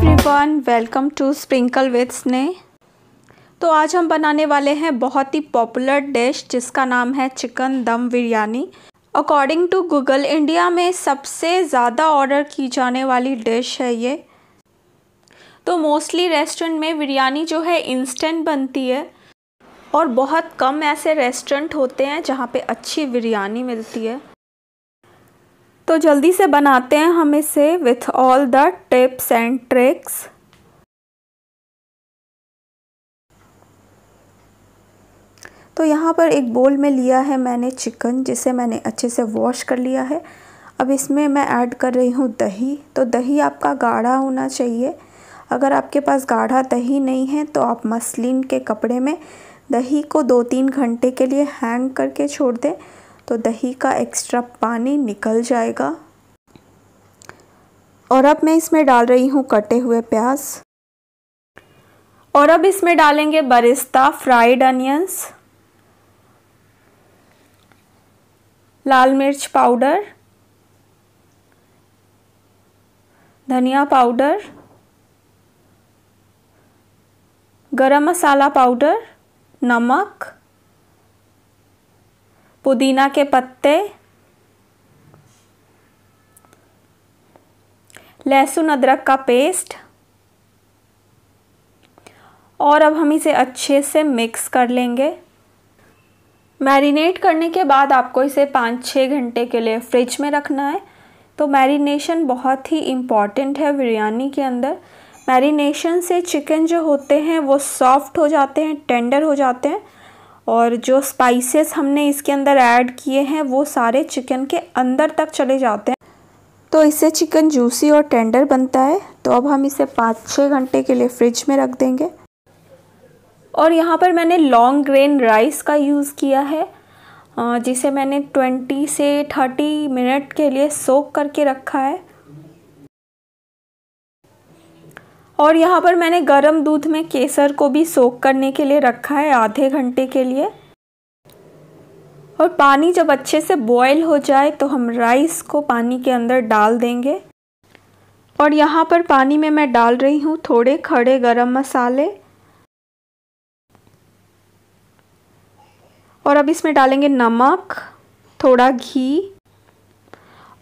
everyone welcome to sprinkle with Sneh तो आज हम बनाने वाले हैं बहुत ही पॉपुलर डिश जिसका नाम है chicken dum biryani according to Google India में सबसे ज़्यादा ऑर्डर की जाने वाली डिश है ये तो मोस्टली रेस्टोरेंट में बिरयानी जो है इंस्टेंट बनती है और बहुत कम ऐसे रेस्टोरेंट होते हैं जहाँ पे अच्छी बिरयानी मिलती है तो जल्दी से बनाते हैं हम इसे with all the tips and tricks तो यहाँ पर एक बोल में लिया है मैंने चिकन जिसे मैंने अच्छे से वॉश कर लिया है अब इसमें मैं ऐड कर रही हूँ दही तो दही आपका गाढ़ा होना चाहिए अगर आपके पास गाढ़ा दही नहीं है तो आप मसलिन के कपड़े में दही को दो तीन घंटे के लिए हैंग करके छोड़ दें तो दही का एक्स्ट्रा पानी निकल जाएगा और अब मैं इसमें डाल रही हूँ कटे हुए प्याज और अब इसमें डालेंगे बरिस्ता फ्राइड अनियंस लाल मिर्च पाउडर धनिया पाउडर गरम मसाला पाउडर नमक पुदीना के पत्ते लहसुन अदरक का पेस्ट और अब हम इसे अच्छे से मिक्स कर लेंगे मैरिनेट करने के बाद आपको इसे पाँच छः घंटे के लिए फ्रिज में रखना है तो मैरिनेशन बहुत ही इम्पॉर्टेंट है बिरयानी के अंदर मैरिनेशन से चिकन जो होते हैं वो सॉफ्ट हो जाते हैं टेंडर हो जाते हैं और जो स्पाइसेस हमने इसके अंदर ऐड किए हैं वो सारे चिकन के अंदर तक चले जाते हैं तो इससे चिकन जूसी और टेंडर बनता है तो अब हम इसे पाँच छः घंटे के लिए फ्रिज में रख देंगे और यहाँ पर मैंने लॉन्ग ग्रेन राइस का यूज़ किया है जिसे मैंने 20 से 30 मिनट के लिए सोक करके रखा है और यहाँ पर मैंने गरम दूध में केसर को भी सोख करने के लिए रखा है आधे घंटे के लिए और पानी जब अच्छे से बॉयल हो जाए तो हम राइस को पानी के अंदर डाल देंगे और यहाँ पर पानी में मैं डाल रही हूँ थोड़े खड़े गरम मसाले और अब इसमें डालेंगे नमक थोड़ा घी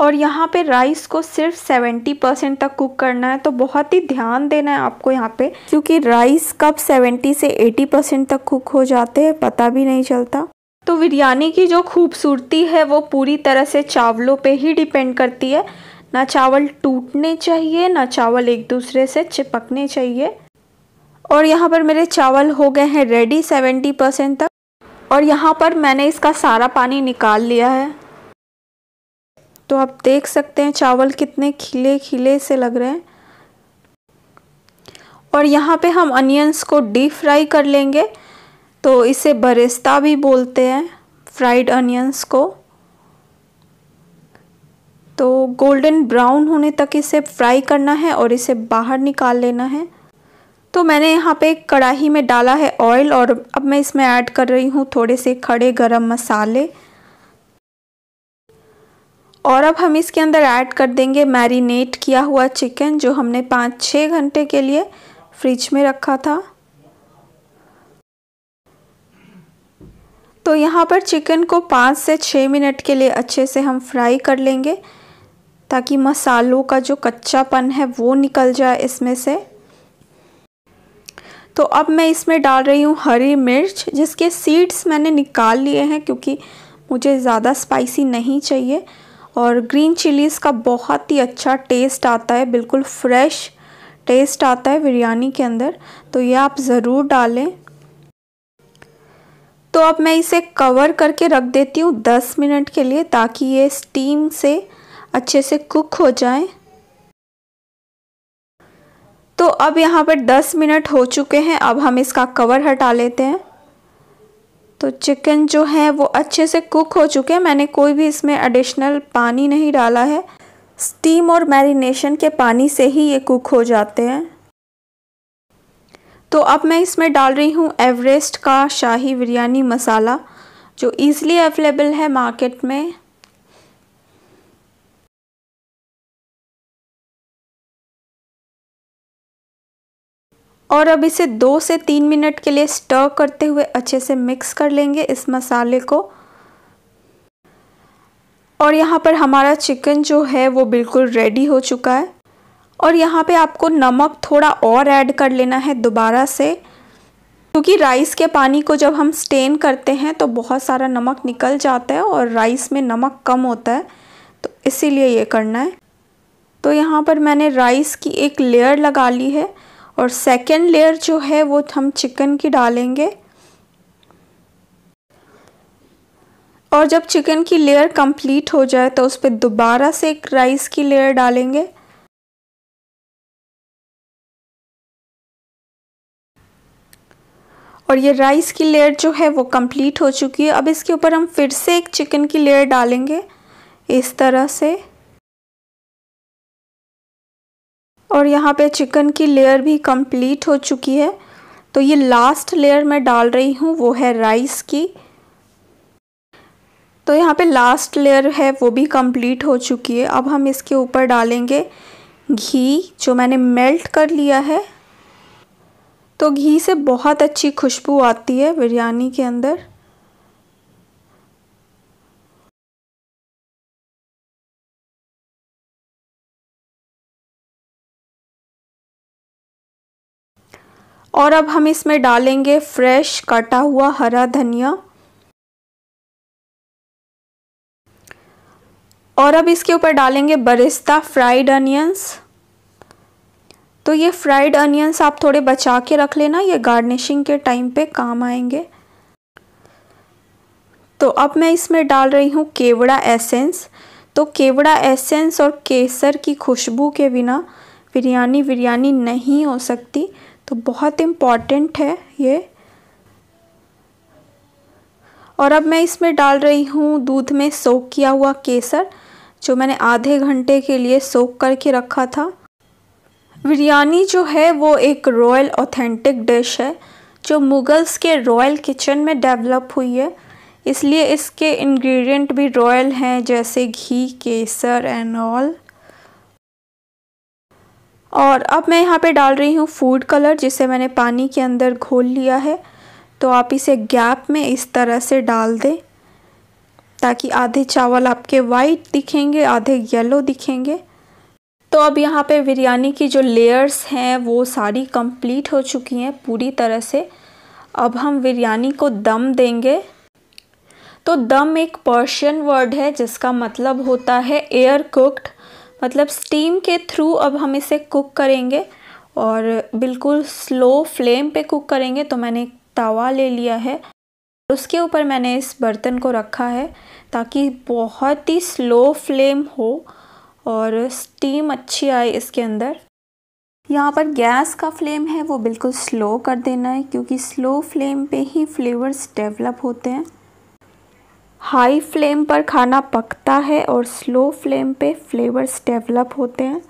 और यहाँ पे राइस को सिर्फ 70 परसेंट तक कुक करना है तो बहुत ही ध्यान देना है आपको यहाँ पे क्योंकि राइस कब 70 से 80 परसेंट तक कुक हो जाते हैं पता भी नहीं चलता तो बिरयानी की जो खूबसूरती है वो पूरी तरह से चावलों पे ही डिपेंड करती है ना चावल टूटने चाहिए ना चावल एक दूसरे से चिपकने चाहिए और यहाँ पर मेरे चावल हो गए हैं रेडी 70 परसेंट तक और यहाँ पर मैंने इसका सारा पानी निकाल लिया है तो आप देख सकते हैं चावल कितने खिले खिले से लग रहे हैं और यहाँ पे हम अनियंस को डीप फ्राई कर लेंगे तो इसे बरिस्ता भी बोलते हैं फ्राइड अनियंस को तो गोल्डन ब्राउन होने तक इसे फ्राई करना है और इसे बाहर निकाल लेना है तो मैंने यहाँ पे कढ़ाई में डाला है ऑयल और अब मैं इसमें ऐड कर रही हूँ थोड़े से खड़े गरम मसाले और अब हम इसके अंदर ऐड कर देंगे मैरिनेट किया हुआ चिकन जो हमने पाँच छः घंटे के लिए फ्रिज में रखा था तो यहाँ पर चिकन को पाँच से छः मिनट के लिए अच्छे से हम फ्राई कर लेंगे ताकि मसालों का जो कच्चापन है वो निकल जाए इसमें से तो अब मैं इसमें डाल रही हूँ हरी मिर्च जिसके सीड्स मैंने निकाल लिए हैं क्योंकि मुझे ज़्यादा स्पाइसी नहीं चाहिए और ग्रीन चिलीज़ का बहुत ही अच्छा टेस्ट आता है बिल्कुल फ्रेश टेस्ट आता है बिरयानी के अंदर तो ये आप ज़रूर डालें तो अब मैं इसे कवर करके रख देती हूँ 10 मिनट के लिए ताकि ये स्टीम से अच्छे से कुक हो जाए तो अब यहाँ पर 10 मिनट हो चुके हैं अब हम इसका कवर हटा लेते हैं तो चिकन जो है वो अच्छे से कुक हो चुके हैं मैंने कोई भी इसमें एडिशनल पानी नहीं डाला है स्टीम और मैरिनेशन के पानी से ही ये कुक हो जाते हैं तो अब मैं इसमें डाल रही हूँ एवरेस्ट का शाही बिरयानी मसाला जो ईज़िली अवेलेबल है मार्केट में और अब इसे दो से तीन मिनट के लिए स्टर करते हुए अच्छे से मिक्स कर लेंगे इस मसाले को और यहाँ पर हमारा चिकन जो है वो बिल्कुल रेडी हो चुका है और यहाँ पे आपको नमक थोड़ा और ऐड कर लेना है दोबारा से क्योंकि राइस के पानी को जब हम स्टेन करते हैं तो बहुत सारा नमक निकल जाता है और राइस में नमक कम होता है तो इसीलिए ये करना है तो यहाँ पर मैंने राइस की एक लेयर लगा ली है और सेकेंड लेयर जो है वो हम चिकन की डालेंगे और जब चिकन की लेयर कंप्लीट हो जाए तो उस पर दोबारा से एक राइस की लेयर डालेंगे और ये राइस की लेयर जो है वो कंप्लीट हो चुकी है अब इसके ऊपर हम फिर से एक चिकन की लेयर डालेंगे इस तरह से और यहाँ पे चिकन की लेयर भी कंप्लीट हो चुकी है तो ये लास्ट लेयर मैं डाल रही हूँ वो है राइस की तो यहाँ पे लास्ट लेयर है वो भी कंप्लीट हो चुकी है अब हम इसके ऊपर डालेंगे घी जो मैंने मेल्ट कर लिया है तो घी से बहुत अच्छी खुशबू आती है बिरयानी के अंदर और अब हम इसमें डालेंगे फ्रेश कटा हुआ हरा धनिया और अब इसके ऊपर डालेंगे बरिस्ता फ्राइड अनियंस तो ये फ्राइड अनियंस आप थोड़े बचा के रख लेना ये गार्निशिंग के टाइम पे काम आएंगे तो अब मैं इसमें डाल रही हूँ केवड़ा एसेंस तो केवड़ा एसेंस और केसर की खुशबू के बिना बिरयानी बिरयानी नहीं हो सकती तो बहुत इम्पॉर्टेंट है ये और अब मैं इसमें डाल रही हूँ दूध में सोक किया हुआ केसर जो मैंने आधे घंटे के लिए सोक करके रखा था बिरयानी जो है वो एक रॉयल ऑथेंटिक डिश है जो मुगल्स के रॉयल किचन में डेवलप हुई है इसलिए इसके इंग्रेडिएंट भी रॉयल हैं जैसे घी केसर एंड ऑल और अब मैं यहाँ पे डाल रही हूँ फूड कलर जिसे मैंने पानी के अंदर घोल लिया है तो आप इसे गैप में इस तरह से डाल दें ताकि आधे चावल आपके वाइट दिखेंगे आधे येलो दिखेंगे तो अब यहाँ पे बिरयानी की जो लेयर्स हैं वो सारी कंप्लीट हो चुकी हैं पूरी तरह से अब हम बिरयानी को दम देंगे तो दम एक पर्शियन वर्ड है जिसका मतलब होता है एयर कुक्ड मतलब स्टीम के थ्रू अब हम इसे कुक करेंगे और बिल्कुल स्लो फ्लेम पे कुक करेंगे तो मैंने एक तवा ले लिया है उसके ऊपर मैंने इस बर्तन को रखा है ताकि बहुत ही स्लो फ्लेम हो और स्टीम अच्छी आए इसके अंदर यहाँ पर गैस का फ्लेम है वो बिल्कुल स्लो कर देना है क्योंकि स्लो फ्लेम पे ही फ्लेवर्स डेवलप होते हैं हाई फ्लेम पर खाना पकता है और स्लो फ्लेम पे फ्लेवर्स डेवलप होते हैं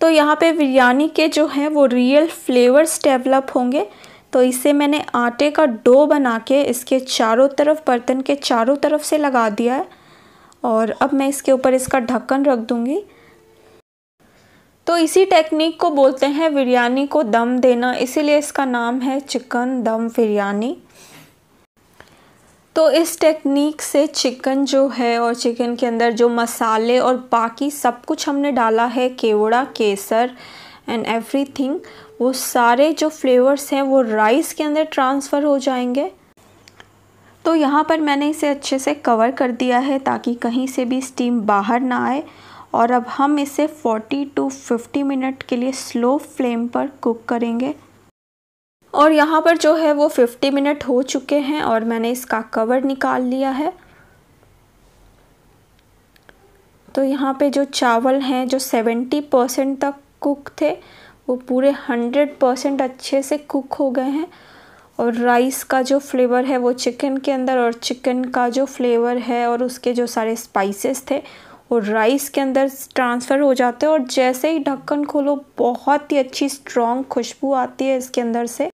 तो यहाँ पे बिरयानी के जो हैं वो रियल फ्लेवर्स डेवलप होंगे तो इसे मैंने आटे का डो बना के इसके चारों तरफ बर्तन के चारों तरफ से लगा दिया है और अब मैं इसके ऊपर इसका ढक्कन रख दूँगी तो इसी टेक्निक को बोलते हैं बिरयानी को दम देना इसीलिए इसका नाम है चिकन दम बिरयानी तो इस टेक्निक से चिकन जो है और चिकन के अंदर जो मसाले और बाकी सब कुछ हमने डाला है केवड़ा केसर एंड एवरीथिंग वो सारे जो फ्लेवर्स हैं वो राइस के अंदर ट्रांसफ़र हो जाएंगे तो यहाँ पर मैंने इसे अच्छे से कवर कर दिया है ताकि कहीं से भी स्टीम बाहर ना आए और अब हम इसे 40 टू 50 मिनट के लिए स्लो फ्लेम पर कुक करेंगे और यहाँ पर जो है वो 50 मिनट हो चुके हैं और मैंने इसका कवर निकाल लिया है तो यहाँ पे जो चावल हैं जो 70 परसेंट तक कुक थे वो पूरे 100 परसेंट अच्छे से कुक हो गए हैं और राइस का जो फ्लेवर है वो चिकन के अंदर और चिकन का जो फ्लेवर है और उसके जो सारे स्पाइसेस थे वो राइस के अंदर ट्रांसफ़र हो जाते हैं और जैसे ही ढक्कन खोलो बहुत ही अच्छी स्ट्रॉन्ग खुशबू आती है इसके अंदर से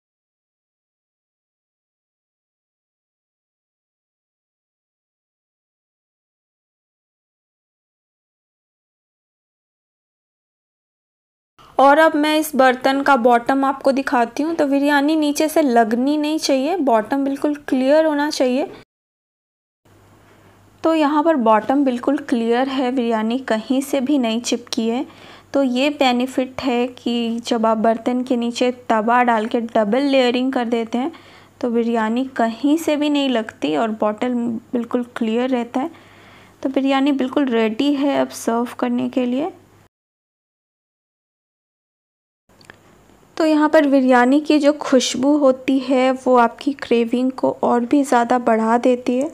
और अब मैं इस बर्तन का बॉटम आपको दिखाती हूँ तो बिरयानी नीचे से लगनी नहीं चाहिए बॉटम बिल्कुल क्लियर होना चाहिए तो यहाँ पर बॉटम बिल्कुल क्लियर है बिरयानी कहीं से भी नहीं चिपकी है तो ये बेनिफिट है कि जब आप बर्तन के नीचे तवा डाल के डबल लेयरिंग कर देते हैं तो बिरयानी कहीं से भी नहीं लगती और बॉटल बिल्कुल क्लियर रहता है तो बिरयानी बिल्कुल रेडी है अब सर्व करने के लिए तो यहाँ पर बिरयानी की जो खुशबू होती है वो आपकी क्रेविंग को और भी ज़्यादा बढ़ा देती है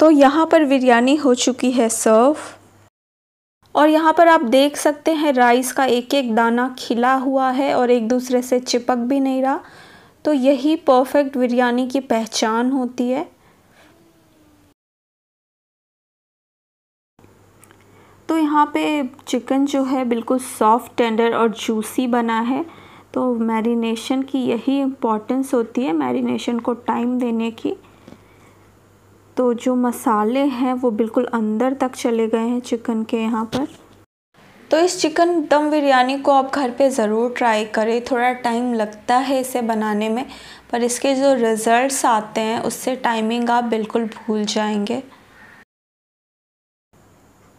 तो यहाँ पर बिरयानी हो चुकी है सर्व और यहाँ पर आप देख सकते हैं राइस का एक एक दाना खिला हुआ है और एक दूसरे से चिपक भी नहीं रहा तो यही परफेक्ट बिरयानी की पहचान होती है तो यहाँ पे चिकन जो है बिल्कुल सॉफ्ट टेंडर और जूसी बना है तो मैरिनेशन की यही इम्पॉर्टेंस होती है मैरिनेशन को टाइम देने की तो जो मसाले हैं वो बिल्कुल अंदर तक चले गए हैं चिकन के यहाँ पर तो इस चिकन दम बिरयानी को आप घर पे ज़रूर ट्राई करें थोड़ा टाइम लगता है इसे बनाने में पर इसके जो रिज़ल्ट्स आते हैं उससे टाइमिंग आप बिल्कुल भूल जाएंगे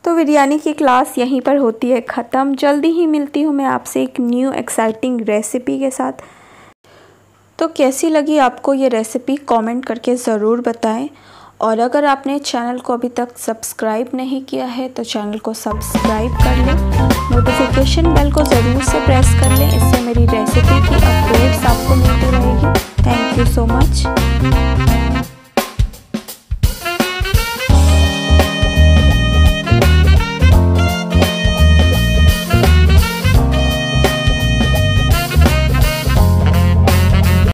तो बिरयानी की क्लास यहीं पर होती है ख़त्म जल्दी ही मिलती हूँ मैं आपसे एक न्यू एक्साइटिंग रेसिपी के साथ तो कैसी लगी आपको ये रेसिपी कमेंट करके ज़रूर बताएं और अगर आपने चैनल को अभी तक सब्सक्राइब नहीं किया है तो चैनल को सब्सक्राइब कर लें नोटिफिकेशन बेल को ज़रूर से प्रेस कर लें इससे मेरी रेसिपी की अपडेट्स आपको मिलती रहेगी थैंक यू सो मच